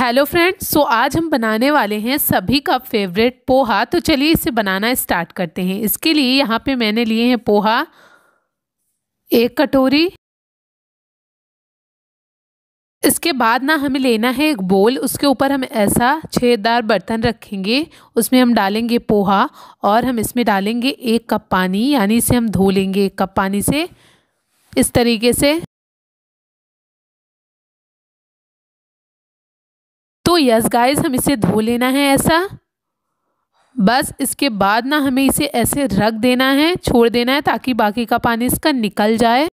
hello friends so आज हम बनाने वाले हैं सभी का फेवरेट पोहा तो चलिए इसे बनाना स्टार्ट करते हैं इसके लिए यहाँ पे मैंने लिए हैं पोहा एक कटोरी इसके बाद ना हमें लेना है एक बोल उसके ऊपर हम ऐसा छेददार बर्तन रखेंगे उसमें हम डालेंगे पोहा और हम इसमें डालेंगे एक कप पानी यानी इसे हम धो लेंगे एक कप पानी से इस तरीके से तो यस गाइस हम इसे धो लेना है ऐसा बस इसके बाद ना हमें इसे ऐसे रख देना है छोड़ देना है ताकि बाकी का पानी इसका निकल जाए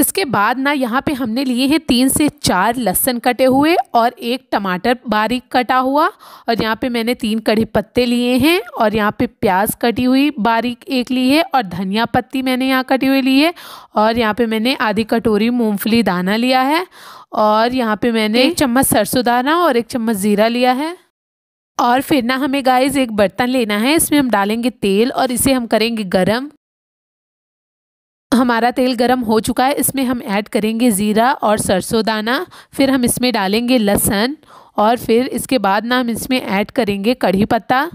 इसके बाद ना यहाँ पे हमने लिए हैं तीन से चार लहसन कटे हुए और एक टमाटर बारीक कटा हुआ और यहाँ पे मैंने तीन कड़ी पत्ते लिए हैं और यहाँ पे प्याज कटी हुई बारीक एक ली है और धनिया पत्ती मैंने यहाँ कटी हुई ली है और यहाँ पे मैंने आधी कटोरी मूंगफली दाना लिया है और यहाँ पे मैंने एक चम्मच सरसों दाना और एक चम्मच ज़ीरा लिया है और फिर ना हमें गाइज एक बर्तन लेना है इसमें हम डालेंगे तेल और इसे हम करेंगे गर्म हमारा तेल गरम हो चुका है इसमें हम ऐड करेंगे ज़ीरा और सरसों दाना फिर हम इसमें डालेंगे लहसन और फिर इसके बाद ना हम इसमें ऐड करेंगे कढ़ी पत्ता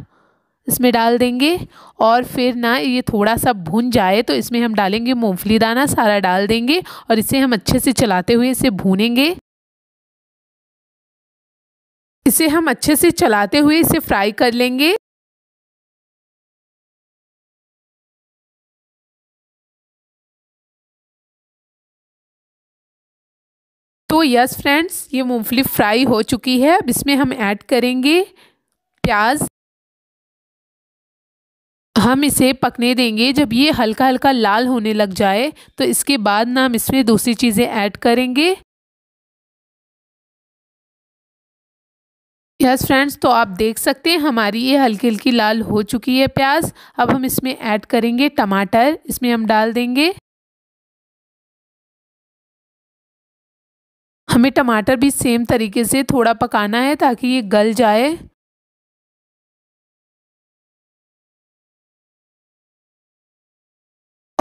इसमें डाल देंगे और फिर ना ये थोड़ा सा भून जाए तो इसमें हम डालेंगे मूँगफली दाना सारा डाल देंगे और इसे हम अच्छे से चलाते हुए इसे भूनेंगे इसे हम अच्छे से चलाते हुए इसे फ्राई कर लेंगे तो यस फ्रेंड्स ये मूंगफली फ्राई हो चुकी है अब इसमें हम ऐड करेंगे प्याज हम इसे पकने देंगे जब ये हल्का हल्का लाल होने लग जाए तो इसके बाद ना हम इसमें दूसरी चीज़ें ऐड करेंगे यस फ्रेंड्स तो आप देख सकते हैं हमारी ये हल्की हल्की लाल हो चुकी है प्याज अब हम इसमें ऐड करेंगे टमाटर इसमें हम डाल देंगे हमें टमाटर भी सेम तरीके से थोड़ा पकाना है ताकि ये गल जाए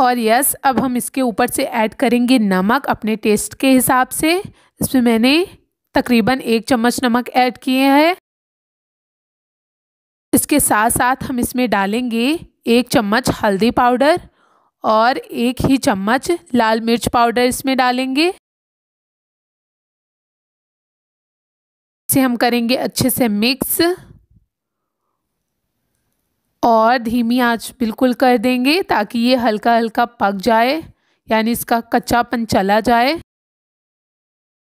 और यस अब हम इसके ऊपर से ऐड करेंगे नमक अपने टेस्ट के हिसाब से इसमें मैंने तकरीबन एक चम्मच नमक ऐड किए हैं इसके साथ साथ हम इसमें डालेंगे एक चम्मच हल्दी पाउडर और एक ही चम्मच लाल मिर्च पाउडर इसमें डालेंगे इसे हम करेंगे अच्छे से मिक्स और धीमी आंच बिल्कुल कर देंगे ताकि ये हल्का हल्का पक जाए यानी इसका कच्चापन चला जाए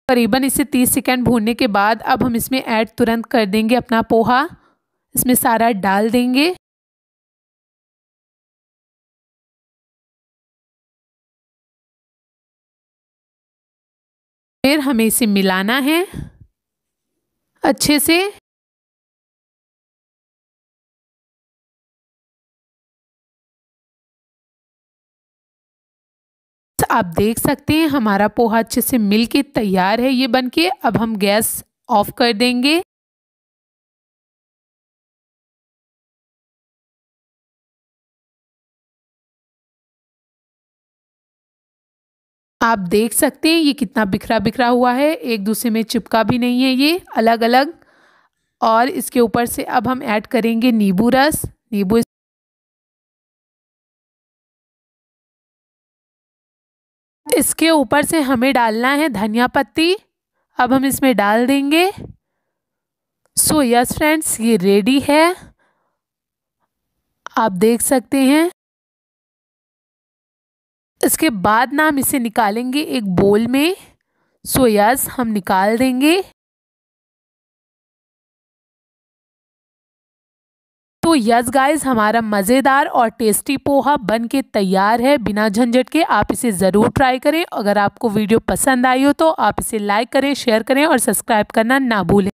करीबन इसे 30 सेकेंड भूनने के बाद अब हम इसमें ऐड तुरंत कर देंगे अपना पोहा इसमें सारा डाल देंगे फिर हमें इसे मिलाना है अच्छे से तो आप देख सकते हैं हमारा पोहा अच्छे से मिल के तैयार है ये बन के अब हम गैस ऑफ कर देंगे आप देख सकते हैं ये कितना बिखरा बिखरा हुआ है एक दूसरे में चिपका भी नहीं है ये अलग अलग और इसके ऊपर से अब हम ऐड करेंगे नींबू रस नींबू इसके ऊपर से हमें डालना है धनिया पत्ती अब हम इसमें डाल देंगे सो यस फ्रेंड्स ये रेडी है आप देख सकते हैं इसके बाद ना हम इसे निकालेंगे एक बोल में सो यस हम निकाल देंगे तो यस गाइस हमारा मज़ेदार और टेस्टी पोहा बन के तैयार है बिना झंझट के आप इसे ज़रूर ट्राई करें अगर आपको वीडियो पसंद आई हो तो आप इसे लाइक करें शेयर करें और सब्सक्राइब करना ना भूलें